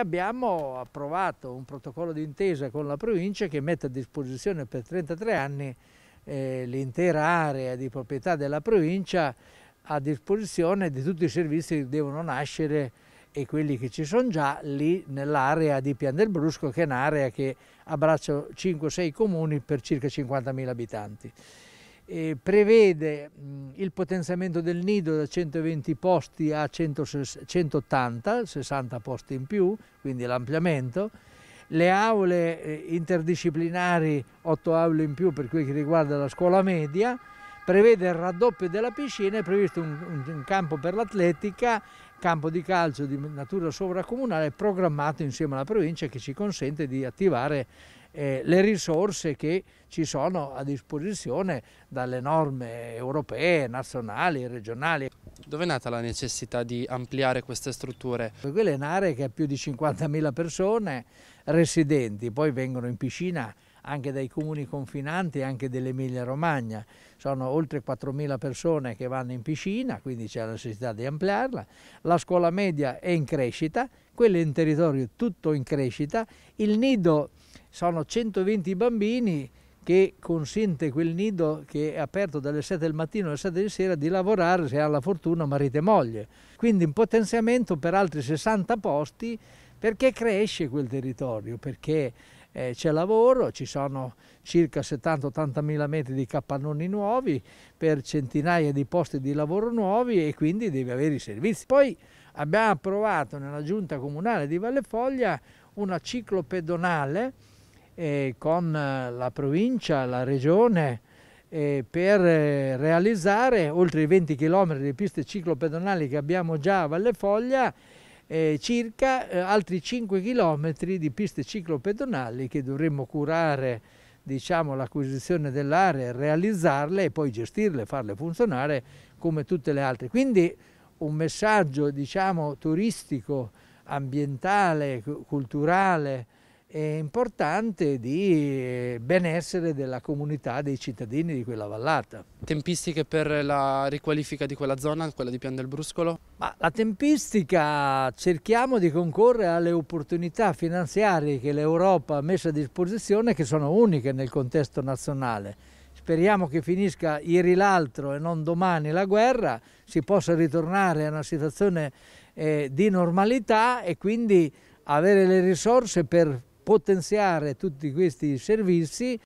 Abbiamo approvato un protocollo d'intesa con la provincia che mette a disposizione per 33 anni eh, l'intera area di proprietà della provincia a disposizione di tutti i servizi che devono nascere e quelli che ci sono già lì nell'area di Pian del Brusco che è un'area che abbraccia 5-6 comuni per circa 50.000 abitanti eh, prevede mh, il potenziamento del nido da 120 posti a 100, 180, 60 posti in più, quindi l'ampliamento, le aule eh, interdisciplinari, 8 aule in più per quel che riguarda la scuola media, prevede il raddoppio della piscina, è previsto un, un, un campo per l'atletica, campo di calcio di natura sovracomunale programmato insieme alla provincia che ci consente di attivare eh, le risorse che ci sono a disposizione dalle norme europee, nazionali, regionali. Dove è nata la necessità di ampliare queste strutture? Quella è un'area che ha più di 50.000 persone residenti, poi vengono in piscina anche dai comuni confinanti anche dell'Emilia Romagna. Sono oltre 4.000 persone che vanno in piscina, quindi c'è la necessità di ampliarla. La scuola media è in crescita, quello in territorio è tutto in crescita. Il nido sono 120 bambini che consente quel nido che è aperto dalle 7 del mattino alle 7 di sera di lavorare se ha la fortuna marito e moglie. Quindi un potenziamento per altri 60 posti perché cresce quel territorio, perché eh, c'è lavoro, ci sono circa 70-80 mila metri di capannoni nuovi per centinaia di posti di lavoro nuovi e quindi deve avere i servizi. Poi abbiamo approvato nella giunta comunale di Vallefoglia una ciclopedonale eh, con eh, la provincia, la regione, eh, per eh, realizzare oltre i 20 km di piste ciclopedonali che abbiamo già a Vallefoglia eh, circa eh, altri 5 km di piste ciclopedonali che dovremmo curare diciamo, l'acquisizione dell'area, realizzarle e poi gestirle, farle funzionare come tutte le altre. Quindi un messaggio diciamo, turistico, ambientale, culturale, importante di eh, benessere della comunità, dei cittadini di quella vallata. Tempistiche per la riqualifica di quella zona, quella di Pian del Bruscolo? Ma la tempistica cerchiamo di concorrere alle opportunità finanziarie che l'Europa ha messo a disposizione che sono uniche nel contesto nazionale. Speriamo che finisca ieri l'altro e non domani la guerra, si possa ritornare a una situazione eh, di normalità e quindi avere le risorse per potenziare tutti questi servizi